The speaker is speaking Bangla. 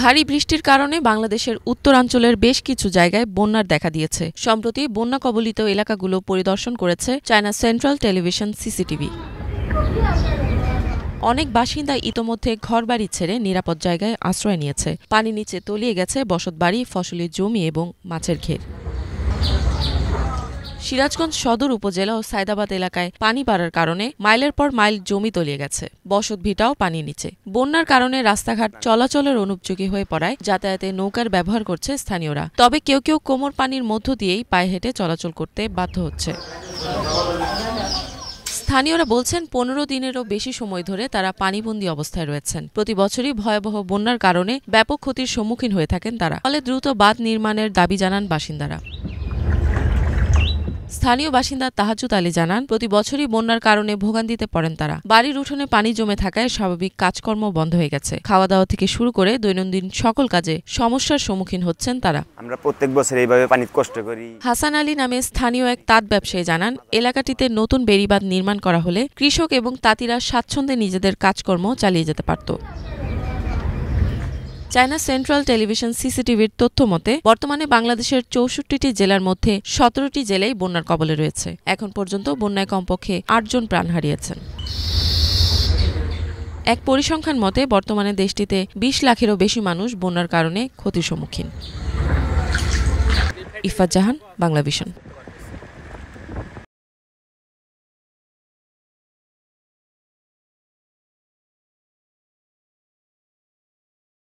ভারী বৃষ্টির কারণে বাংলাদেশের উত্তরাঞ্চলের বেশ কিছু জায়গায় বন্যার দেখা দিয়েছে সম্প্রতি বন্যা কবলিত এলাকাগুলো পরিদর্শন করেছে চায়না সেন্ট্রাল টেলিভিশন সিসিটিভি অনেক বাসিন্দা ইতোমধ্যে ঘরবাড়ি ছেড়ে নিরাপদ জায়গায় আশ্রয় নিয়েছে পানি নিচে তলিয়ে গেছে বসতবাড়ি ফসলের জমি এবং মাছের ঘের সিরাজগঞ্জ সদর উপজেলা ও সায়দাবাদ এলাকায় পানি বাড়ার কারণে মাইলের পর মাইল জমি তলিয়ে গেছে বসত ভিটাও পানি নিচে বন্যার কারণে রাস্তাঘাট চলাচলের অনুপযোগী হয়ে পড়ায় যাতায়াতে নৌকার ব্যবহার করছে স্থানীয়রা তবে কেউ কেউ কোমর পানির মধ্য দিয়েই পায়ে হেঁটে চলাচল করতে বাধ্য হচ্ছে স্থানীয়রা বলছেন পনেরো দিনেরও বেশি সময় ধরে তারা পানিবন্দী অবস্থায় রয়েছেন প্রতি বছরই ভয়াবহ বন্যার কারণে ব্যাপক ক্ষতির সম্মুখীন হয়ে থাকেন তারা ফলে দ্রুত বাঁধ নির্মাণের দাবি জানান বাসিন্দারা স্থানীয় বাসিন্দা তাহাজুত আলী জানান প্রতি বছরই বন্যার কারণে ভোগান্তিতে পড়েন তারা বাড়ির উঠোনে পানি জমে থাকায় স্বাভাবিক কাজকর্ম বন্ধ হয়ে গেছে খাওয়া দাওয়া থেকে শুরু করে দৈনন্দিন সকল কাজে সমস্যার সম্মুখীন হচ্ছেন তারা আমরা প্রত্যেক বছর এইভাবে পানি কষ্ট করি হাসান আলী নামে স্থানীয় এক তাঁত ব্যবসায়ী জানান এলাকাটিতে নতুন বেড়িবাঁধ নির্মাণ করা হলে কৃষক এবং তাঁতিরা স্বাচ্ছন্দ্যে নিজেদের কাজকর্ম চালিয়ে যেতে পারত চায়না সেন্ট্রাল টেলিভিশন সিসিটিভির তথ্য মতে বর্তমানে বাংলাদেশের চৌষট্টিটি জেলার মধ্যে সতেরোটি জেলায় বন্যার কবলে রয়েছে এখন পর্যন্ত বন্যায় কমপক্ষে আটজন প্রাণ হারিয়েছেন এক পরিসংখ্যান মতে বর্তমানে দেশটিতে বিশ লাখেরও বেশি মানুষ বন্যার কারণে ক্ষতির সম্মুখীন ইফাত জাহান বাংলা ভিশন